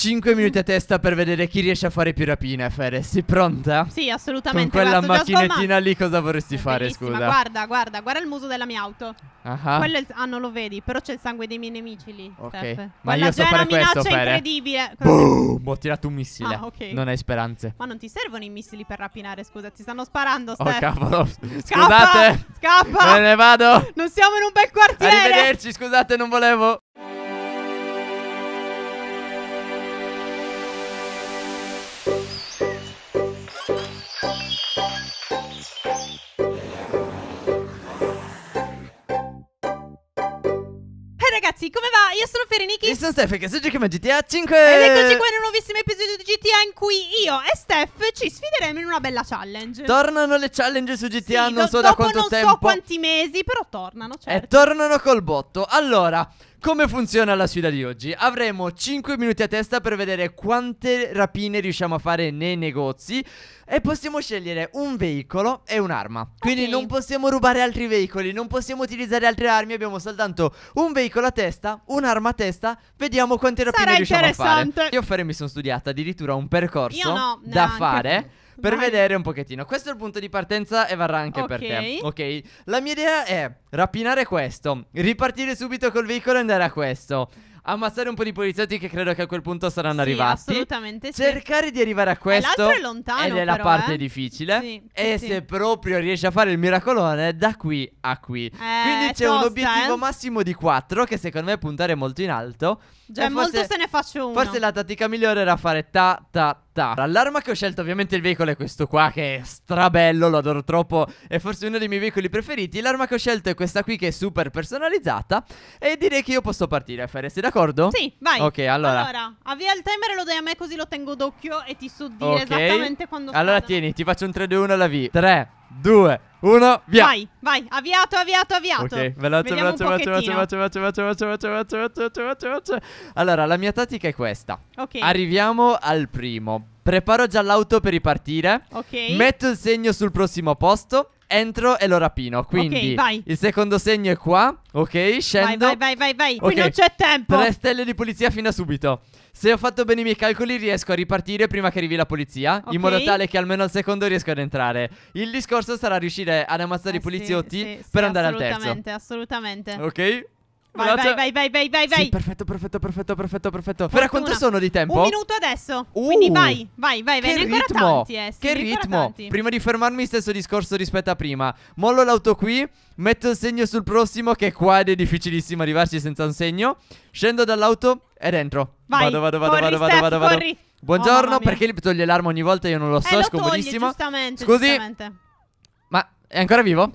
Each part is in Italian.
5 minuti a testa per vedere chi riesce a fare più rapine, Fere. Sei pronta? Sì, assolutamente. Con quella macchinettina lì cosa vorresti fare, scusa? Guarda, guarda, guarda il muso della mia auto. Aha. Quello il... Ah, non lo vedi, però c'è il sangue dei miei nemici lì. Ok. Steph. Ma io so fare questo, Fere. È incredibile. Boom! Ho tirato un missile. Ah, ok. Non hai speranze. Ma non ti servono i missili per rapinare, scusa. Ti stanno sparando, oh, Steph. Oh, cavolo. Scusate. Scappa. Scappa. Me ne vado. Non siamo in un bel quartiere. Arrivederci, scusate, non volevo. Io sono Steph che sto giocando GTA 5 Ed eccoci qua in un nuovissimo episodio di GTA in cui io e Steph ci sfideremo in una bella challenge Tornano le challenge su GTA sì, non so da quanto tempo non so quanti mesi però tornano eh, certo E tornano col botto Allora come funziona la sfida di oggi? Avremo 5 minuti a testa per vedere quante rapine riusciamo a fare nei negozi e possiamo scegliere un veicolo e un'arma. Quindi okay. non possiamo rubare altri veicoli, non possiamo utilizzare altre armi, abbiamo soltanto un veicolo a testa, un'arma a testa, vediamo quante rapine Sarà riusciamo a fare. Io Ferre mi sono studiata addirittura un percorso no, da fare. Anche per Vai. vedere un pochettino. Questo è il punto di partenza e varrà anche per te. Ok. La mia idea è rapinare questo, ripartire subito col veicolo e andare a questo. Ammazzare un po' di poliziotti che credo che a quel punto saranno Sì, arrivati. assolutamente sì. Cercare di arrivare a questo. l'altro è lontano, Ed è la parte eh. difficile. Sì, sì, e sì. se proprio riesci a fare il miracolone, da qui a qui. Eh, Quindi c'è un obiettivo eh. massimo di 4 che secondo me puntare molto in alto. Già, cioè, E molto se ne faccio uno. Forse la tattica migliore era fare ta ta ta fatta. L'arma che ho scelto ovviamente il veicolo è questo qua che è strabello, lo adoro troppo, è forse uno dei miei veicoli preferiti. L'arma che ho scelto è questa qui che è super personalizzata e direi che io posso partire, Fer, sei d'accordo? Sì, vai. Ok, allora. Allora, avvia il timer e lo dai a me così lo tengo d'occhio e ti so dire okay. esattamente quando Allora vado. tieni, ti faccio un 3 2 1 alla V. 3 2, 1, via. Vai, vai, avviato, avviato, avviato. Ok, veloce, veloce, veloce, veloce, veloce, veloce, veloce, veloce, veloce, veloce, veloce. Allora, la mia tattica è questa. Ok. Arriviamo al primo. Preparo già l'auto per ripartire. Ok. Metto il segno sul prossimo posto. Entro e lo rapino. Quindi okay, il secondo segno è qua. Ok, scendo. Vai, vai, vai, vai. Okay. Qui non c'è tempo. Tre stelle di polizia fino a subito. Se ho fatto bene i miei calcoli riesco a ripartire prima che arrivi la polizia okay. In modo tale che almeno al secondo riesco ad entrare Il discorso sarà riuscire ad ammazzare eh i poliziotti sì, sì, per andare al terzo Assolutamente, assolutamente Ok? Vai, vai, vai, vai, vai, vai, vai. Sì, perfetto, perfetto, perfetto, perfetto, perfetto. Ora quanto sono di tempo? Un minuto adesso. Uh, Quindi vai, vai, vai, vai. Che ne ritmo, tanti, eh. sì, che ritmo. Prima di fermarmi, stesso discorso rispetto a prima. Mollo l'auto qui, metto il segno sul prossimo, che qua ed è difficilissimo arrivarci senza un segno. Scendo dall'auto ed dentro. Vai, vado, vado, vado, corri, vado, vado, Steph, vado, vado. Corri. Buongiorno, oh, perché gli toglie l'arma ogni volta? Io non lo eh, so, eh, è scomodissimo. Scusi. Giustamente. È ancora vivo?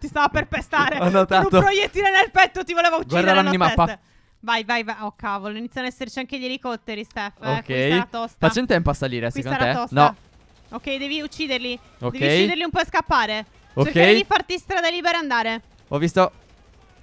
ti stava per pestare. Ho notato. Con un proiettile nel petto ti voleva uccidere Guarda l'animappa. Testa. Vai, vai, vai. Oh, cavolo, iniziano ad esserci anche gli elicotteri, Steph. Eh. Ok. Eh. Faccio in tempo a salire, qui secondo te? Tosta. No. Ok, devi ucciderli. Ok. Devi ucciderli un po' e scappare. Ok. Cercare di farti strada libera e andare. Ho visto...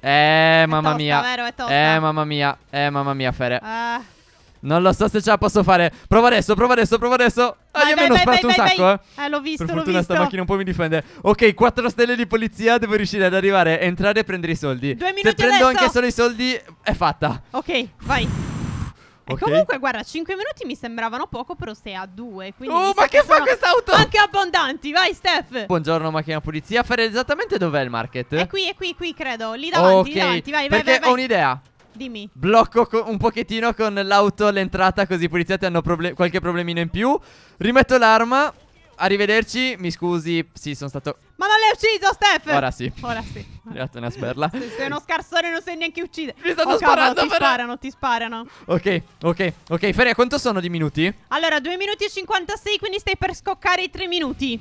Eh, è mamma tosta, mia. Vero, è tosta. Eh, mamma mia. Eh, mamma mia, Fere. Eh... Non lo so se ce la posso fare. Prova adesso, prova adesso, prova adesso. Ah, io me l'ho sparato vai, un vai, sacco, vai. eh. Eh, l'ho visto, Per fortuna sta macchina un po' mi difende. Ok, 4 stelle di polizia, devo riuscire ad arrivare, entrare e prendere i soldi. Due minuti Se prendo adesso. anche solo i soldi, è fatta. Ok, vai. E comunque, guarda, 5 minuti mi sembravano poco, però sei a 2. Oh, ma che fa quest'auto? Anche abbondanti, vai, Steph. Buongiorno macchina polizia, fare esattamente dov'è il market? È qui, è qui, qui, credo. Lì davanti, lì davanti, vai, vai, perché vai. vai. ho un'idea. Dimmi. Blocco un pochettino con l'auto all'entrata così i poliziotti hanno proble qualche problemino in più. Rimetto l'arma. Arrivederci, mi scusi, sì, sono stato... Ma non l'hai ucciso, Steph! Ora sì. Ora sì. Mi ha dato una sberla. Se sei uno scarsone non sai neanche uccidere. Mi stanno oh, sparando, cavolo, ti sparano, ti sparano. Ok, ok, ok. Feria, quanto sono di minuti? Allora, 2 minuti e 56, quindi stai per scoccare i 3 minuti.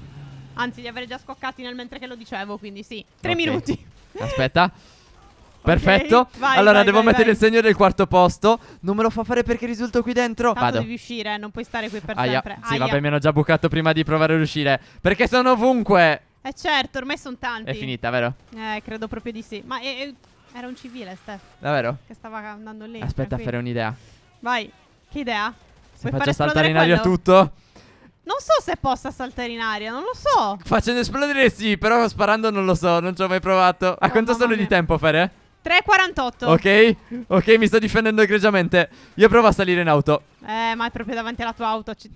Anzi, li avrei già scoccati nel mentre che lo dicevo, quindi sì. 3 okay. minuti. Aspetta. Perfetto. Okay, vai, allora vai, devo vai, mettere il segno del quarto posto. Non me lo fa fare perché risulto qui dentro. Tanto Vado. devi uscire, non puoi stare qui per Aia. sempre. Sì, vabbè, mi hanno già bucato prima di provare ad uscire. Perché sono ovunque. Eh certo, ormai sono tanti. È finita, vero? Eh, credo proprio di sì. Ma eh, era un civile, Steph. Davvero? Che stava andando lì. Aspetta, tranquillo. fare un'idea. Vai. Che idea? Se Vuoi faccio saltare in aria tutto? Non so se possa saltare in aria, non lo so. Facendo esplodere sì, però sparando non lo so, non ci ho mai provato. A oh, quanto solo mia. di tempo, Fere? 3,48 Ok, ok, mi sto difendendo egregiamente Io provo a salire in auto Eh, ma è proprio davanti alla tua auto Ci...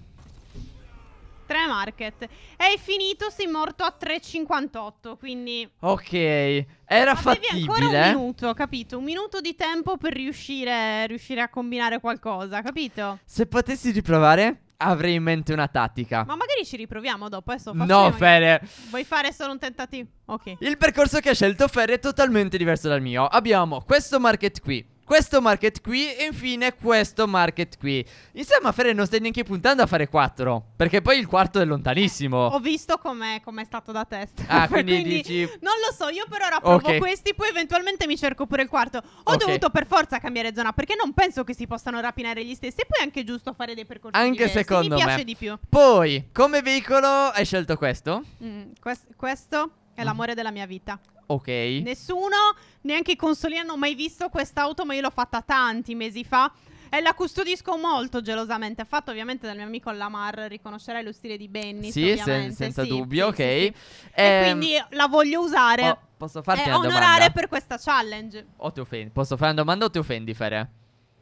3 market E hai finito, sei morto a 3,58 Quindi... Ok, era Avevi fattibile ancora un minuto, capito? Un minuto di tempo per riuscire, riuscire a combinare qualcosa, capito? Se potessi riprovare avrei in mente una tattica. Ma magari ci riproviamo dopo. Adesso eh, faccio No, Fede. Vuoi fare solo un tentativo? Ok. Il percorso che ha scelto Ferre è totalmente diverso dal mio. Abbiamo questo market qui questo market qui e infine questo market qui. Insomma, Fere non stai neanche puntando a fare 4, perché poi il quarto è lontanissimo. Eh, ho visto com'è, com'è stato da testa. Ah, quindi, quindi dici... Non lo so, io per ora provo okay. questi, poi eventualmente mi cerco pure il quarto. Ho okay. dovuto per forza cambiare zona, perché non penso che si possano rapinare gli stessi. E poi è anche giusto fare dei percorsi Anche diversi. secondo me. Mi piace di più. Poi, come veicolo hai scelto questo? Mm, quest questo... È mm. l'amore della mia vita. Ok. Nessuno, neanche i consoli hanno mai visto quest'auto, ma io l'ho fatta tanti mesi fa. E la custodisco molto gelosamente. È fatto ovviamente dal mio amico Lamar. Riconoscerai lo stile di Benny. Sì, sen- senza sì, dubbio, sì, ok. Sì, eh, e ehm, quindi la voglio usare. Oh, posso farti eh, una domanda? onorare per questa challenge. O ti offendi? Posso fare una domanda o ti offendi, Fere?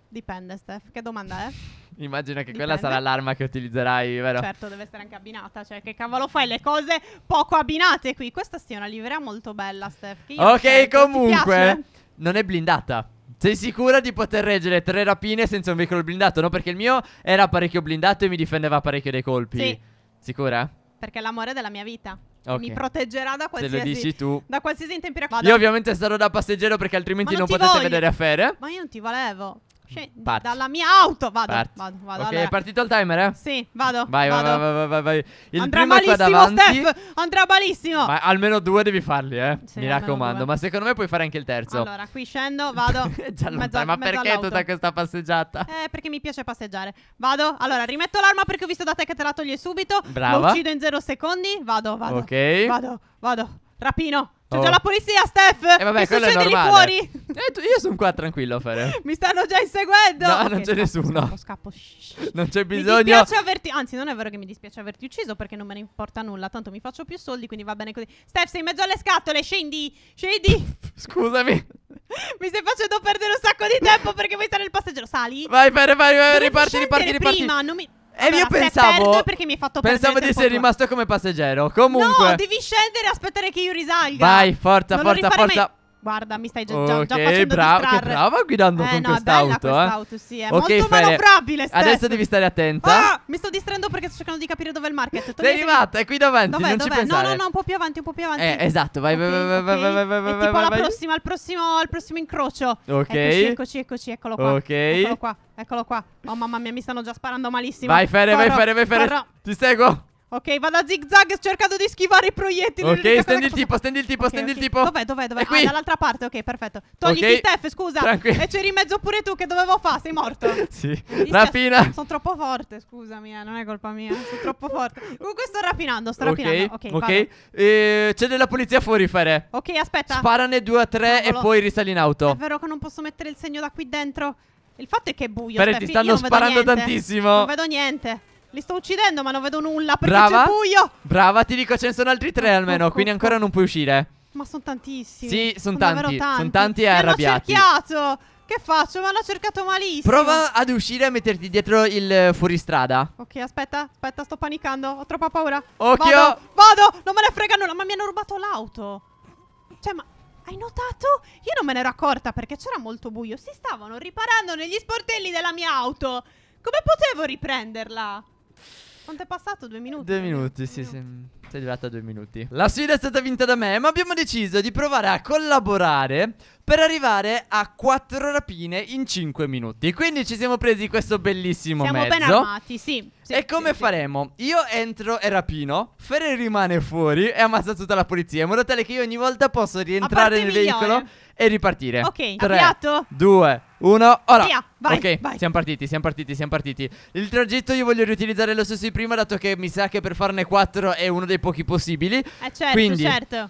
Dipende, Steph. Che domanda è? Immagino che Dipende. quella sarà l'arma che utilizzerai, vero? Certo, deve essere anche abbinata. Cioè, che cavolo fai le cose poco abbinate qui? Questa sia una livrea molto bella, Steph. ok, comunque, non è blindata. Sei sicura di poter reggere tre rapine senza un veicolo blindato? No, perché il mio era parecchio blindato e mi difendeva parecchio dai colpi. Sì. Sicura? Perché è l'amore della mia vita. Okay. Mi proteggerà da qualsiasi. Se lo dici tu. Da qualsiasi intemperia. Io, ovviamente, sarò da passeggero perché altrimenti Ma non, non potete voglio. vedere affere. Ma io non ti volevo. Parti. dalla mia auto. Vado, Parti. vado, vado. Ok, è partito il timer, eh? Sì, vado. Vai, vado. vai, vai, vai, vai. Il Andrà malissimo, Steph. Andrà malissimo. Ma almeno due devi farli, eh. Sì, Mi raccomando. Due. Ma secondo me puoi fare anche il terzo. Allora, qui scendo, vado. mezzo, ma perché tutta questa passeggiata? Eh, perché mi piace passeggiare. Vado. Allora, rimetto l'arma perché ho visto da te che te la toglie subito. Brava. Lo uccido in zero secondi. Vado, vado. Ok. Vado, vado. Rapino. C'è oh. già la polizia, Steph! E eh, vabbè, Mi quello è normale. fuori! Eh, tu, io sono qua tranquillo, Fere. Mi stanno già inseguendo! No, okay, non c'è scappo, nessuno. Scappo, scappo. Non c'è bisogno. Mi dispiace averti... Anzi, non è vero che mi dispiace averti ucciso perché non me ne importa nulla. Tanto mi faccio più soldi, quindi va bene così. Steph, sei in mezzo alle scatole, scendi! Scendi! Scusami. Mi stai facendo perdere un sacco di tempo perché vuoi stare nel passeggero. Sali. Vai, Fere, vai, vai, riparti, riparti, riparti. prima, non mi... E eh, allora, io pensavo. perché mi hai fatto Pensavo di essere rimasto come passeggero. Comunque. No, devi scendere e aspettare che io risalga. Vai, forza, non forza, forza. Mai... Guarda, mi stai già, okay, già facendo bra- distrarre. brava guidando eh, con no, quest'auto. È quest'auto, eh. sì, è okay, molto Fere, manovrabile. Stessa. Adesso devi stare attenta. Ah, mi sto distraendo perché sto cercando di capire dove è il market. Sei arrivata, è qui davanti, dov'è, non dov'è? ci pensare. No, no, no, un po' più avanti, un po' più avanti. Eh, esatto, vai, okay, vai, vai, vai, vai, vai, vai, tipo vai, alla vai. prossima, al prossimo, al prossimo incrocio. Ok. Eccoci, eccoci, eccolo qua. Ok. Eccolo qua, eccolo qua. Oh mamma mia, mi stanno già sparando malissimo. Vai Fere, vai Fere, vai Fere. Ti seguo. Ok, vado a zig zag cercando di schivare i proiettili. Ok, stendi il, tipo, stendi il tipo, okay, stendi okay. il tipo. Dov'è, dov'è, dov'è? qui. Ah, dall'altra parte, ok, perfetto. Togli okay. Steph, scusa. Tranquillo. E c'eri in mezzo pure tu, che dovevo fare? Sei morto. sì. Rapina. Sono troppo forte, scusami, eh, non è colpa mia. Sono troppo forte. Comunque uh, sto rapinando, sto rapinando. Ok, ok. Eh, c'è della polizia fuori, Fare. Ok, aspetta. Sparane due a 3 e poi risali in auto. È vero che non posso mettere il segno da qui dentro. Il fatto è che è buio. Fare, ti stanno sparando tantissimo. Non vedo niente. Li sto uccidendo, ma non vedo nulla perché Brava. c'è buio. Brava, ti dico, ce ne sono altri tre almeno. Ecco. quindi ancora non puoi uscire. Ma sono tantissimi. Sì, sono tanti. Sono tanti e Mi arrabbiati. Hanno cerchiato. Che faccio? Ma l'ho cercato malissimo. Prova ad uscire e metterti dietro il fuoristrada. Ok, aspetta, aspetta, sto panicando. Ho troppa paura. Occhio. Vado, vado. non me ne frega nulla. Ma mi hanno rubato l'auto. Cioè, ma hai notato? Io non me ne ero accorta perché c'era molto buio. Si stavano riparando negli sportelli della mia auto. Come potevo riprenderla? Quanto è passato? Due minuti? Due minuti, sì, sì. Sei arrivata a due minuti. La sfida è stata vinta da me, ma abbiamo deciso di provare a collaborare per arrivare a quattro rapine in cinque minuti. Quindi ci siamo presi questo bellissimo siamo mezzo. Siamo ben armati, sì. Sì, e come sì, faremo? Io entro e rapino, Ferre rimane fuori e ammazza tutta la polizia, in modo tale che io ogni volta posso rientrare nel veicolo e ripartire. Ok, 3, 2, 1, ora. Via, vai, ok, vai. siamo partiti, siamo partiti, siamo partiti. Il tragitto io voglio riutilizzare lo stesso di prima, dato che mi sa che per farne 4 è uno dei pochi possibili. Eh certo, Quindi, certo.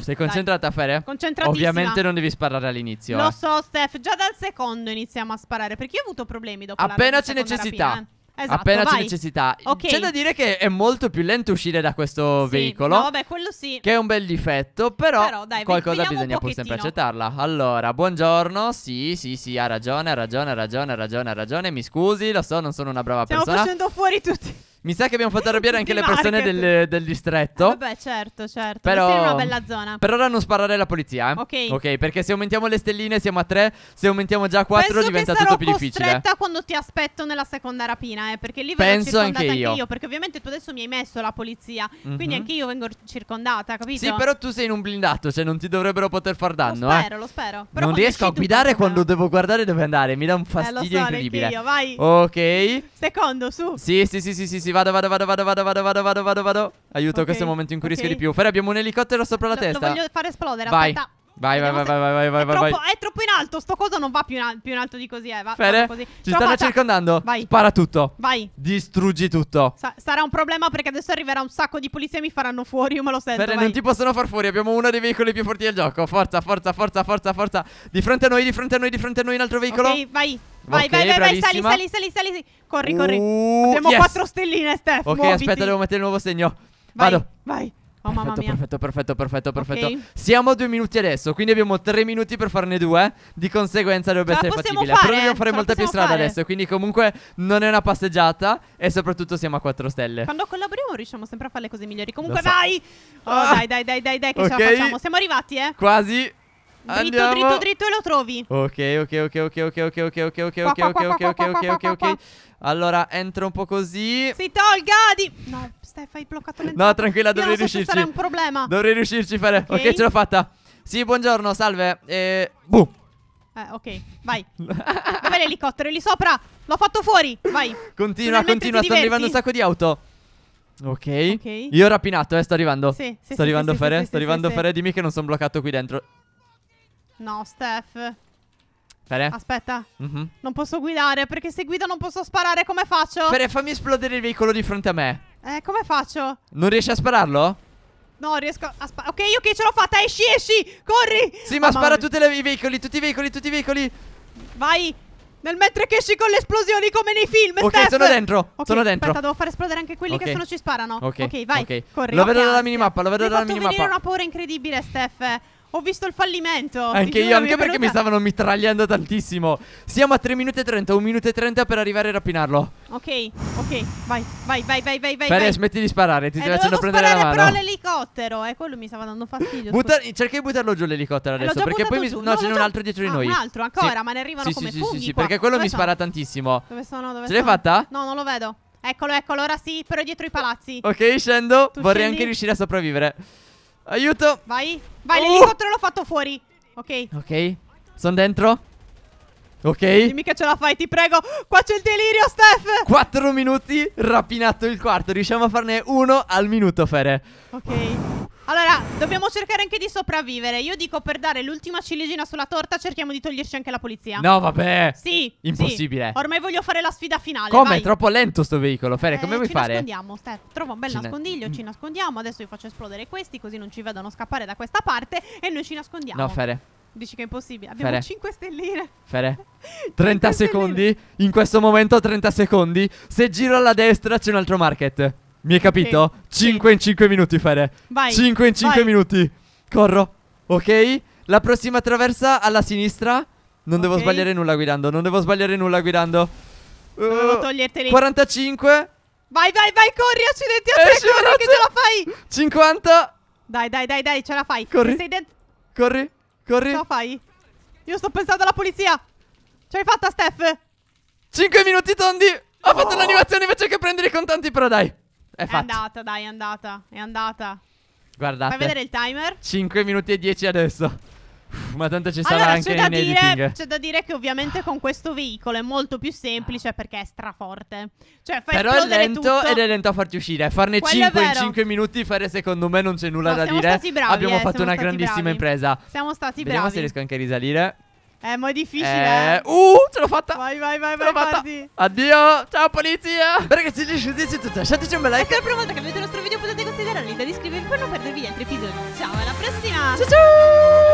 Sei concentrata, Dai. Fere? Concentratissima Ovviamente non devi sparare all'inizio Lo eh. so, Steph Già dal secondo iniziamo a sparare Perché io ho avuto problemi dopo Appena la Appena c'è necessità rapina. Eh. Esatto, appena vai. c'è necessità. Okay. C'è da dire che è molto più lento uscire da questo sì, veicolo. No, vabbè, quello sì. Che è un bel difetto, però, però dai, qualcosa bisogna pur sempre accettarla. Allora, buongiorno. Sì, sì, sì, ha ragione, ha ragione, ha ragione, ha ragione, ha ragione. Mi scusi, lo so, non sono una brava Stiamo persona. Stiamo facendo fuori tutti. Mi sa che abbiamo fatto arrabbiare anche le persone del, del, distretto. Eh, vabbè, certo, certo. Però è una bella zona. Per ora non sparare alla polizia. Eh. Ok. Ok, perché se aumentiamo le stelline siamo a tre. se aumentiamo già a quattro Penso diventa tutto più difficile. Penso che quando ti aspetto nella seconda rapina, eh, perché lì vengo circondata anche io. anche io. Perché ovviamente tu adesso mi hai messo la polizia, mm -hmm. quindi mhm. anche io vengo circondata, capito? Sì, però tu sei in un blindato, cioè non ti dovrebbero poter far danno, lo spero, eh. Lo spero, però Non riesco a guidare quando devo guardare dove andare, mi dà un fastidio eh, lo so, incredibile. Io, vai. Ok. Secondo, su. Sì, sì, sì, sì, sì. sì così, vado, vado, vado, vado, vado, vado, vado, vado, vado, vado. Aiuto, okay. questo è il momento in cui okay. rischio di più. Ferri, abbiamo un elicottero sopra la lo, testa. Lo voglio far esplodere, Vai. aspetta. Vai, vai, vai, vai, vai, vai, vai, vai, È troppo in alto, sto coso non va più in, al più in alto di così, eh. Va, così. ci stanno fatta. circondando. Vai. Spara tutto. Vai. Distruggi tutto. Sa sarà un problema perché adesso arriverà un sacco di polizia e mi faranno fuori, io me lo sento. Fere, vai. non ti possono far fuori, abbiamo uno dei veicoli più forti del gioco. Forza, forza, forza, forza, forza. Di fronte a noi, di fronte a noi, di fronte a noi, un altro veicolo. Ok, vai. Vai, okay, vai, vai, sali, sali, sali, sali. Corri, corri. Uh, abbiamo yes. quattro stelline, Steph. Ok, muoviti. aspetta, devo mettere il nuovo segno. Vai, Vado. Vai. Oh, perfetto, mamma mia. perfetto, perfetto, perfetto, perfetto. Okay. Siamo a due minuti adesso, quindi abbiamo tre minuti per farne due. Di conseguenza dovrebbe essere fattibile. Fare, Però dobbiamo fare molta più strada fare. adesso. Quindi, comunque, non è una passeggiata. E soprattutto siamo a quattro stelle. Quando collaboriamo, riusciamo sempre a fare le cose migliori. Comunque, so. vai! Oh, ah. dai, dai, dai, dai, dai, che okay. ce la facciamo. Siamo arrivati, eh? Quasi. Andiamo. Dritto, dritto, dritto e lo trovi. Ok, ok, ok, ok, ok, ok, ok, ok, ok, ok, ok, ok, ok, ok, ok, ok. Allora, entra un po' così. Si tolga di... No, Steph, hai bloccato l'entrata. No, tranquilla, dovrei riuscirci. Non Sarà un problema. Dovrei riuscirci a fare... Ok, ce l'ho fatta. Sì, buongiorno, salve. Eh, boom. Eh, ok, vai. Dov'è l'elicottero? Lì sopra. L'ho fatto fuori. Vai. Continua, continua. Stanno arrivando un sacco di auto. Ok. Io ho rapinato, eh, sto arrivando. Sì, sì, sto arrivando sì, Fere, sto arrivando Fere, dimmi che non sono bloccato qui dentro. No, Steph. Fere? Aspetta. Mm -hmm. Non posso guidare perché se guido non posso sparare. Come faccio? Fere, fammi esplodere il veicolo di fronte a me. Eh, come faccio? Non riesci a spararlo? No, riesco a sparare. Ok, ok, ce l'ho fatta. Esci, esci. Corri. Sì, ma oh, spara tutti i veicoli, tutti i veicoli, tutti i veicoli. Vai. Nel mentre che esci con le esplosioni come nei film Ok, Steph. sono dentro okay, Sono dentro Aspetta, devo far esplodere anche quelli okay. che se no ci sparano Ok, okay vai, corri Lo vedo dalla minimappa, lo vedo Mi dalla minimappa Mi ha fatto venire una paura incredibile, Steph ho visto il fallimento. Anche io, anche perché mi stavano mitragliando tantissimo. Siamo a 3 minuti e 30, 1 minuto e 30 per arrivare a rapinarlo. Ok, ok, vai, vai, vai, vai, vai. Feria, smetti di sparare, ti eh, stai facendo prendere la mano. però l'elicottero, eh, quello mi stava dando fastidio. Butta, cerca di buttarlo giù l'elicottero eh, adesso, perché poi mi... No, no ce n'è un altro dietro di ah, noi. Un altro, ancora, ma ne arrivano sì, come sì, Sì, sì, perché quello mi spara tantissimo. Dove sono? Dove Ce l'hai fatta? No, non lo vedo. Eccolo, eccolo, ora sì, però dietro i palazzi. Ok, scendo. Vorrei anche riuscire a sopravvivere. Aiuto Vai Vai uh. l'elicottero l'ho fatto fuori Ok Ok Sono dentro Ok Dimmi che ce la fai ti prego Qua c'è il delirio Steph 4 minuti Rapinato il quarto Riusciamo a farne uno al minuto Fere Ok allora, dobbiamo cercare anche di sopravvivere. Io dico per dare l'ultima ciliegina sulla torta, cerchiamo di toglierci anche la polizia. No, vabbè. Sì. Impossibile. Sì. Ormai voglio fare la sfida finale. Come? Vai. È troppo lento sto veicolo, Fere. Eh, come vuoi fare? Ci nascondiamo, Steph. Trova un bel ci nascondiglio, na ci mm. nascondiamo. Adesso vi faccio esplodere questi, così non ci vedono scappare da questa parte. E noi ci nascondiamo. No, Fere. Dici che è impossibile. Abbiamo Fere. 5 stelline. Fere. 30 secondi. In questo momento 30 secondi. Se giro alla destra c'è un altro market. Mi hai capito? Sì. 5 in 5 minuti fare. Vai. 5 in 5 vai. minuti. Corro. Ok? La prossima traversa alla sinistra. Non okay. devo sbagliare nulla guidando. Non devo sbagliare nulla guidando. Dovevo uh, toglierteli. 45. Vai, vai, vai, corri, accidenti a Esci, te, corri che ce la fai. 50. Dai, dai, dai, dai, ce la fai. Corri. corri, corri. Ce la fai. Io sto pensando alla polizia. Ce l'hai fatta, Steph. 5 minuti tondi. Ho oh. fatto l'animazione invece che prendere i contanti, però dai. È, è andata, dai, è andata. È andata. Guardate. Fai vedere il timer. 5 minuti e 10 adesso. Uff, ma tanto ci sarà anche in dire, C'è da dire che ovviamente con questo veicolo è molto più semplice perché è straforte. Cioè, fai Però è lento tutto. ed è lento a farti uscire. Farne Quello 5 in 5 minuti, fare secondo me non c'è nulla no, da dire. Bravi, Abbiamo eh, fatto una grandissima bravi. impresa. Siamo stati Vediamo bravi. Vediamo se riesco anche a risalire. Eh, ma è difficile. Eh, eh. Uh, ce l'ho fatta. Vai, vai, vai, ce l'ho fatta. Addio. Ciao, polizia. Beh, ragazzi, lasciateci tutto. Lasciateci un bel like. E se è la prima volta che vedete il nostro video potete considerare l'idea di iscrivervi per non perdervi altri episodi. Ciao, alla prossima. Ciao, ciao.